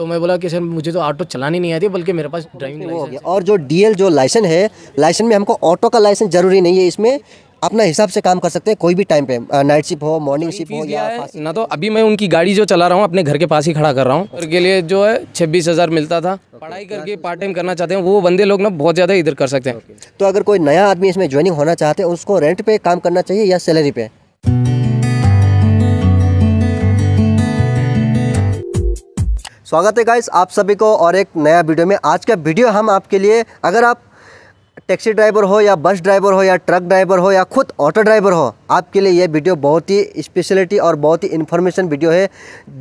तो मैं बोला कि सर मुझे तो ऑटो चलानी नहीं आती बल्कि मेरे पास ड्राइविंग हो गया और जो डीएल जो लाइसेंस है लाइसेंस में हमको ऑटो का लाइसेंस जरूरी नहीं है इसमें अपना हिसाब से काम कर सकते हैं कोई भी टाइम पे नाइट शिफ्ट हो मॉर्निंग शिफ्ट तो हो या ना तो अभी मैं उनकी गाड़ी जो चला रहा हूँ अपने घर के पास ही खड़ा कर रहा हूँ उसके लिए जो है छब्बीस हज़ार मिलता था पढ़ाई करके पार्ट टाइम करना चाहते हैं वो बंदे लोग ना बहुत ज़्यादा इधर कर सकते हैं तो अगर कोई नया आदमी इसमें ज्वाइनिंग होना चाहते हैं उसको रेंट पे काम करना चाहिए या सैलरी पे स्वागत है गाइस आप सभी को और एक नया वीडियो में आज का वीडियो हम आपके लिए अगर आप टैक्सी ड्राइवर हो या बस ड्राइवर हो या ट्रक ड्राइवर हो या खुद ऑटो ड्राइवर हो आपके लिए यह वीडियो बहुत ही स्पेशलिटी और बहुत ही इन्फॉर्मेशन वीडियो है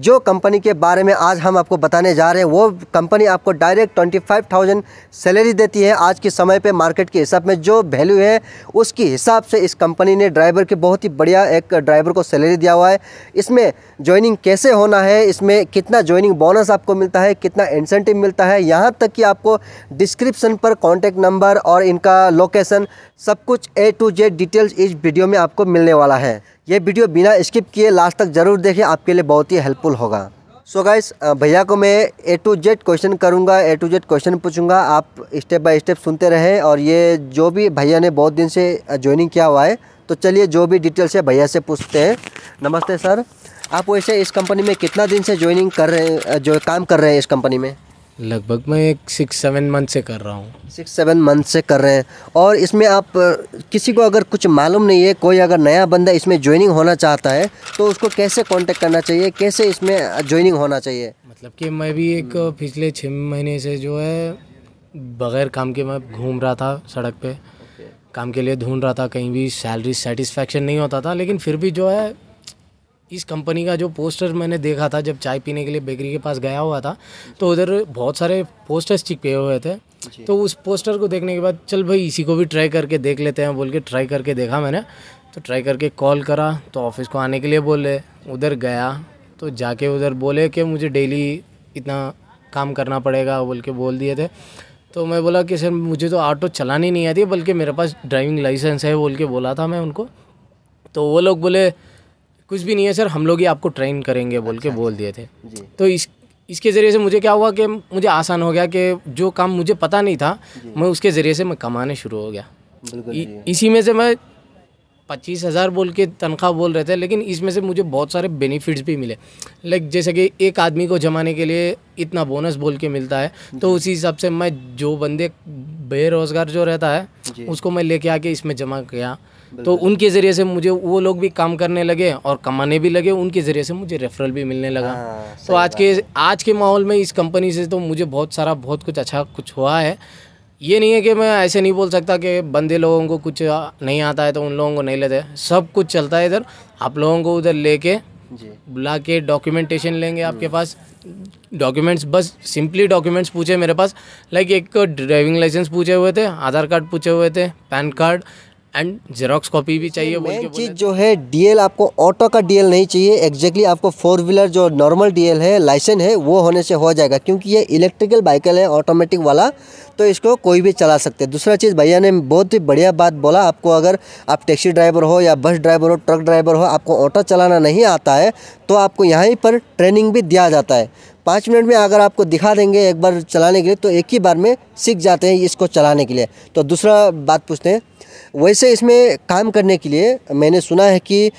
जो कंपनी के बारे में आज हम आपको बताने जा रहे हैं वो कंपनी आपको direct twenty five thousand salary देती है आज के समय पे मार्केट के हिसाब में जो वैल्यू है उसके हिसाब से इस कंपनी ने ड्राइवर की बहुत ही बढ़िया एक ड्राइवर को सैलरी दिया हुआ है इसमें ज्वाइनिंग कैसे होना है इसमें कितना ज्वाइनिंग बोनस आपको मिलता है कितना इंसेंटिव मिलता है यहाँ तक कि आपको डिस्क्रिप्सन पर कॉन्टैक्ट नंबर और इन इनका लोकेशन सब कुछ ए टू जेड डिटेल्स इस वीडियो में आपको मिलने वाला है ये वीडियो बिना स्किप किए लास्ट तक ज़रूर देखें आपके लिए बहुत ही हेल्पफुल होगा सो so गाइस भैया को मैं ए टू जेड क्वेश्चन करूंगा ए टू जेड क्वेश्चन पूछूंगा आप स्टेप बाय स्टेप सुनते रहें और ये जो भी भैया ने बहुत दिन से ज्वाइनिंग किया हुआ है तो चलिए जो भी डिटेल्स है भैया से पूछते हैं नमस्ते सर आप वैसे इस कंपनी में कितना दिन से ज्वाइनिंग कर रहे हैं जो काम कर रहे हैं इस कंपनी में लगभग मैं एक सिक्स सेवन मंथ से कर रहा हूँ सिक्स सेवन मंथ से कर रहे हैं और इसमें आप किसी को अगर कुछ मालूम नहीं है कोई अगर नया बंदा इसमें ज्वाइनिंग होना चाहता है तो उसको कैसे कांटेक्ट करना चाहिए कैसे इसमें ज्वाइनिंग होना चाहिए मतलब कि मैं भी एक हम्म। पिछले छः महीने से जो है बगैर काम के मैं घूम रहा था सड़क पर काम के लिए ढूंढ रहा था कहीं भी सैलरी सेटिस्फेक्शन नहीं होता था लेकिन फिर भी जो है इस कंपनी का जो पोस्टर मैंने देखा था जब चाय पीने के लिए बेकरी के पास गया हुआ था तो उधर बहुत सारे पोस्टर्स चिपके हुए थे तो उस पोस्टर को देखने के बाद चल भाई इसी को भी ट्राई करके देख लेते हैं बोल के ट्राई करके देखा मैंने तो ट्राई करके कॉल करा तो ऑफिस को आने के लिए बोले उधर गया तो जाके उधर बोले कि मुझे डेली इतना काम करना पड़ेगा बोल के बोल दिए थे तो मैं बोला कि सर मुझे तो ऑटो चलानी नहीं आती बल्कि मेरे पास ड्राइविंग लाइसेंस है बोल के बोला था मैं उनको तो वो लोग बोले कुछ भी नहीं है सर हम लोग ही आपको ट्रेन करेंगे बोल के अच्छा, बोल दिए थे तो इस इसके ज़रिए से मुझे क्या हुआ कि मुझे आसान हो गया कि जो काम मुझे पता नहीं था मैं उसके ज़रिए से मैं कमाने शुरू हो गया इ, इसी में से मैं पच्चीस हज़ार बोल के तनख्वाह बोल रहे थे लेकिन इसमें से मुझे बहुत सारे बेनिफिट्स भी मिले लाइक जैसे कि एक आदमी को जमाने के लिए इतना बोनस बोल के मिलता है तो उसी हिसाब से मैं जो बंदे बेरोज़गार जो रहता है उसको मैं लेके आके इसमें जमा किया तो उनके ज़रिए से मुझे वो लोग भी काम करने लगे और कमाने भी लगे उनके ज़रिए से मुझे रेफरल भी मिलने लगा आ, हाँ, तो आज के आज के माहौल में इस कंपनी से तो मुझे बहुत सारा बहुत कुछ अच्छा कुछ हुआ है ये नहीं है कि मैं ऐसे नहीं बोल सकता कि बंदे लोगों को कुछ नहीं आता है तो उन लोगों को नहीं लेते सब कुछ चलता है इधर आप लोगों को उधर लेके बुला के डॉक्यूमेंटेशन लेंगे आपके हम्म। पास डॉक्यूमेंट्स बस सिंपली डॉक्यूमेंट्स पूछे मेरे पास लाइक एक ड्राइविंग लाइसेंस पूछे हुए थे आधार कार्ड पूछे हुए थे PAN card and xerox copy भी चाहिए मेन चीज़ जो है डीएल आपको ऑटो का डीएल नहीं चाहिए एग्जैक्टली आपको फोर व्हीलर जो नॉर्मल डीएल है लाइसेंस है वो होने से हो जाएगा क्योंकि ये इलेक्ट्रिकल बाइकल है ऑटोमेटिक वाला तो इसको कोई भी चला सकते हैं दूसरा चीज़ भैया ने बहुत ही बढ़िया बात बोला आपको अगर आप टैक्सी ड्राइवर हो या बस ड्राइवर हो ट्रक ड्राइवर हो आपको ऑटो चलाना नहीं आता है तो आपको यहीं पर ट्रेनिंग भी दिया जाता है पाँच मिनट में अगर आपको दिखा देंगे एक बार चलाने के लिए तो एक ही बार में सीख जाते हैं इसको चलाने के लिए तो दूसरा बात पूछते हैं वैसे इसमें काम करने के लिए मैंने सुना है कि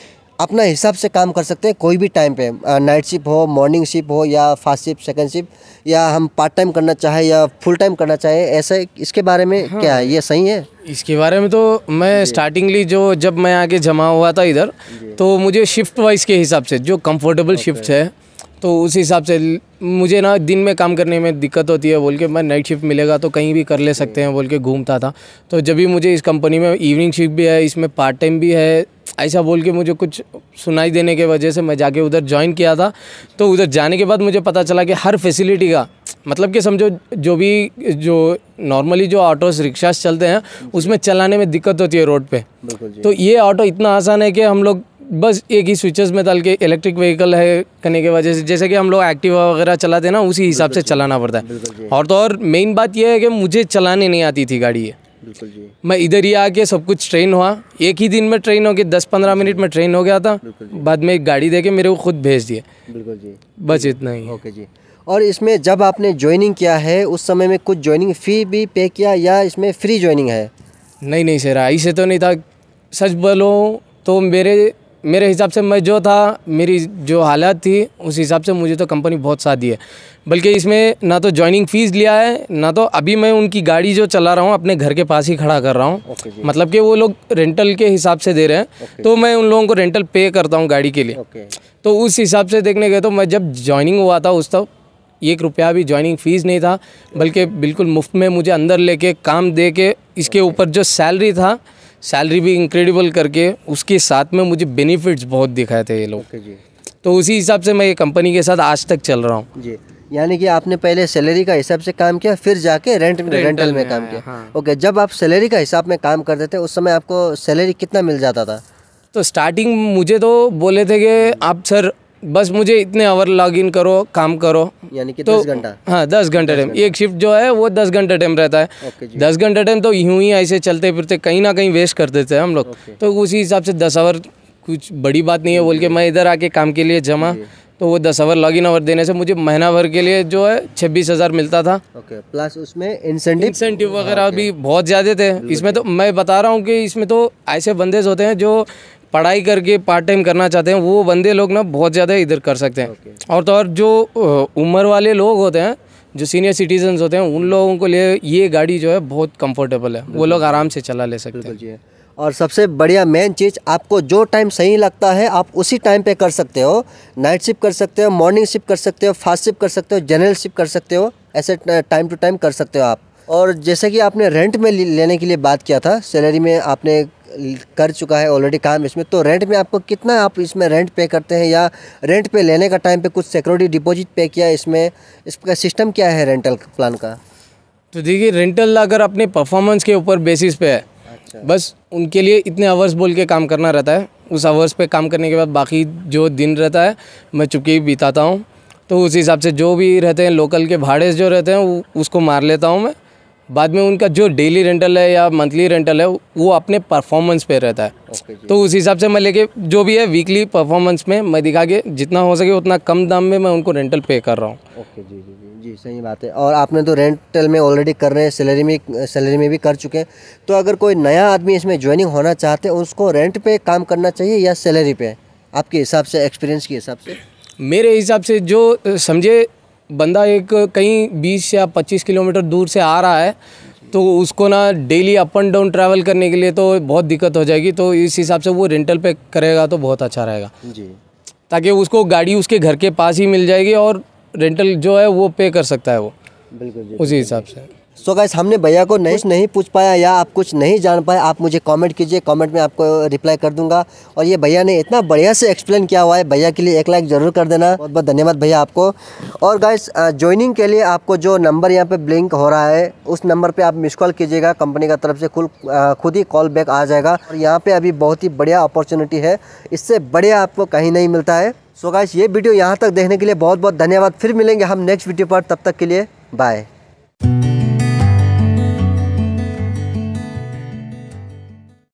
अपना हिसाब से काम कर सकते हैं कोई भी टाइम पे नाइट शिफ्ट हो मॉर्निंग शिफ्ट हो या फर्स्ट शिफ्ट सेकंड शिफ्ट या हम पार्ट टाइम करना चाहे या फुल टाइम करना चाहे ऐसा इसके बारे में हाँ। क्या है ये सही है इसके बारे में तो मैं स्टार्टिंगली जो जब मैं आगे जमा हुआ था इधर तो मुझे शिफ्ट वाइज के हिसाब से जो कम्फर्टेबल शिफ्ट है तो उस हिसाब से मुझे ना दिन में काम करने में दिक्कत होती है बोल के मैं नाइट शिफ्ट मिलेगा तो कहीं भी कर ले सकते हैं बोल के घूमता था तो जब भी मुझे इस कंपनी में इवनिंग शिफ्ट भी है इसमें पार्ट टाइम भी है ऐसा बोल के मुझे कुछ सुनाई देने के वजह से मैं जाके उधर ज्वाइन किया था तो उधर जाने के बाद मुझे पता चला कि हर फैसिलिटी का मतलब कि समझो जो भी जो नॉर्मली जो ऑटोस रिक्शास चलते हैं उसमें चलाने में दिक्कत होती है रोड पे तो ये ऑटो इतना आसान है कि हम लोग बस एक ही स्विचेस में डाल के इलेक्ट्रिक व्हीकल है करने की वजह से जैसे कि हम लोग एक्टिवा वगैरह चलाते हैं ना उसी हिसाब से चलाना पड़ता है और तो और मेन बात यह है कि मुझे चलाने नहीं आती थी गाड़ी ये मैं इधर ही आके सब कुछ ट्रेन हुआ एक ही दिन में ट्रेन हो गया दस पंद्रह मिनट में ट्रेन हो गया था बाद में एक गाड़ी दे के मेरे को खुद भेज दिया बिल्कुल जी बस इतना ही ओके जी और इसमें जब आपने ज्वाइनिंग किया है उस समय में कुछ ज्वाइनिंग फ़ी भी पे किया या इसमें फ्री ज्वाइनिंग है नहीं नहीं सर ऐसे तो नहीं था सच बोलो तो मेरे मेरे हिसाब से मैं जो था मेरी जो हालत थी उस हिसाब से मुझे तो कंपनी बहुत साथ दी है बल्कि इसमें ना तो ज्वाइनिंग फ़ीस लिया है ना तो अभी मैं उनकी गाड़ी जो चला रहा हूँ अपने घर के पास ही खड़ा कर रहा हूँ मतलब कि वो लोग रेंटल के हिसाब से दे रहे हैं तो मैं उन लोगों को रेंटल पे करता हूँ गाड़ी के लिए तो उस हिसाब से देखने गए तो मैं जब ज्वाइनिंग हुआ था उस तब एक रुपया भी ज्वाइनिंग फ़ीस नहीं था बल्कि बिल्कुल मुफ्त में मुझे अंदर लेके काम दे के इसके ऊपर जो सैलरी था सैलरी भी इंक्रेडिबल करके उसके साथ में मुझे बेनिफिट्स बहुत दिखाए थे ये लोग तो उसी हिसाब से मैं ये कंपनी के साथ आज तक चल रहा हूँ जी यानी कि आपने पहले सैलरी का हिसाब से काम किया फिर जाके रेंट रेंटल, रेंटल में, में काम किया हाँ। ओके जब आप सैलरी का हिसाब में काम करते थे उस समय आपको सैलरी कितना मिल जाता था तो स्टार्टिंग मुझे तो बोले थे कि आप सर बस मुझे इतने आवर लॉग इन करो काम करो यानी कि तो, दस घंटा हाँ दस घंटे टाइम एक शिफ्ट जो है वो दस घंटा टाइम रहता है दस घंटा टाइम तो यूं ही ऐसे चलते फिरते कहीं ना कहीं वेस्ट कर देते हैं हम लोग तो उसी हिसाब से दस आवर कुछ बड़ी बात नहीं है बोल के मैं इधर आके काम के लिए जमा तो वो दस आवर लॉग इन आवर देने से मुझे महीना भर के लिए जो है छब्बीस हज़ार मिलता था ओके प्लस उसमें इंसेंटिव इंसेंटिव वगैरह भी बहुत ज़्यादा थे इसमें तो मैं बता रहा हूँ कि इसमें तो ऐसे बंदेज होते हैं जो पढ़ाई करके पार्ट टाइम करना चाहते हैं वो बंदे लोग ना बहुत ज़्यादा इधर कर सकते हैं okay. और तो और जो उम्र वाले लोग होते हैं जो सीनियर सिटीजन होते हैं उन लोगों को लिए ये गाड़ी जो है बहुत कंफर्टेबल है वो लोग आराम से चला ले सकते हैं और सबसे बढ़िया मेन चीज़ आपको जो टाइम सही लगता है आप उसी टाइम पे कर सकते हो नाइट शिफ्ट कर सकते हो मॉर्निंग शिफ्ट कर सकते हो फास्ट शिफ्ट कर सकते हो जनरल शिफ्ट कर सकते हो ऐसे टाइम टू टाइम कर सकते हो आप और जैसे कि आपने रेंट में लेने के लिए बात किया था सैलरी में आपने कर चुका है ऑलरेडी काम इसमें तो रेंट में आपको कितना आप इसमें रेंट पे करते हैं या रेंट पे लेने का टाइम पे कुछ सिक्योरिटी डिपॉजिट पे किया इसमें इसका सिस्टम क्या है रेंटल प्लान का तो देखिए रेंटल अगर अपने परफॉर्मेंस के ऊपर बेसिस पे है अच्छा। बस उनके लिए इतने आवर्स बोल के काम करना रहता है उस आवर्स पे काम करने के बाद बाकी जो दिन रहता है मैं चुपके बिताता हूँ तो उस हिसाब से जो भी रहते हैं लोकल के भाड़े जो रहते हैं उसको मार लेता हूँ मैं बाद में उनका जो डेली रेंटल है या मंथली रेंटल है वो अपने परफॉर्मेंस पे रहता है okay, तो उस हिसाब से मैं लेके जो भी है वीकली परफॉर्मेंस में मैं दिखा के जितना हो सके उतना कम दाम में मैं उनको रेंटल पे कर रहा हूँ ओके जी जी जी सही बात है और आपने तो रेंटल में ऑलरेडी कर रहे हैं सैलरी में सैलरी में भी कर चुके हैं तो अगर कोई नया आदमी इसमें ज्वाइनिंग होना चाहते हैं उसको रेंट पे काम करना चाहिए या सैलरी पे आपके हिसाब से एक्सपीरियंस के हिसाब से मेरे हिसाब से जो समझे बंदा एक कहीं बीस या पच्चीस किलोमीटर दूर से आ रहा है तो उसको ना daily up and down travel करने के लिए तो बहुत दिक्कत हो जाएगी तो इस हिसाब से वो रेंटल पे करेगा तो बहुत अच्छा रहेगा जी ताकि उसको गाड़ी उसके घर के पास ही मिल जाएगी और रेंटल जो है वो पे कर सकता है वो बिल्कुल उसी हिसाब से सो गाइस हमने भैया को नहीं नहीं पूछ पाया या आप कुछ नहीं जान पाए आप मुझे कमेंट कीजिए कमेंट में आपको रिप्लाई कर दूंगा और ये भैया ने इतना बढ़िया से एक्सप्लेन किया हुआ है भैया के लिए एक लाइक ज़रूर कर देना बहुत बहुत धन्यवाद भैया आपको और गाइस ज्वाइनिंग के लिए आपको जो नंबर यहाँ पर ब्लिंक हो रहा है उस नंबर पर आप मिस कॉल कीजिएगा कंपनी का तरफ से खुल खुद ही कॉल बैक आ जाएगा और यहाँ पर अभी बहुत ही बढ़िया अपॉर्चुनिटी है इससे बढ़िया आपको कहीं नहीं मिलता है सो गाइस ये वीडियो यहाँ तक देखने के लिए बहुत बहुत धन्यवाद फिर मिलेंगे हम नेक्स्ट वीडियो पर तब तक के लिए बाय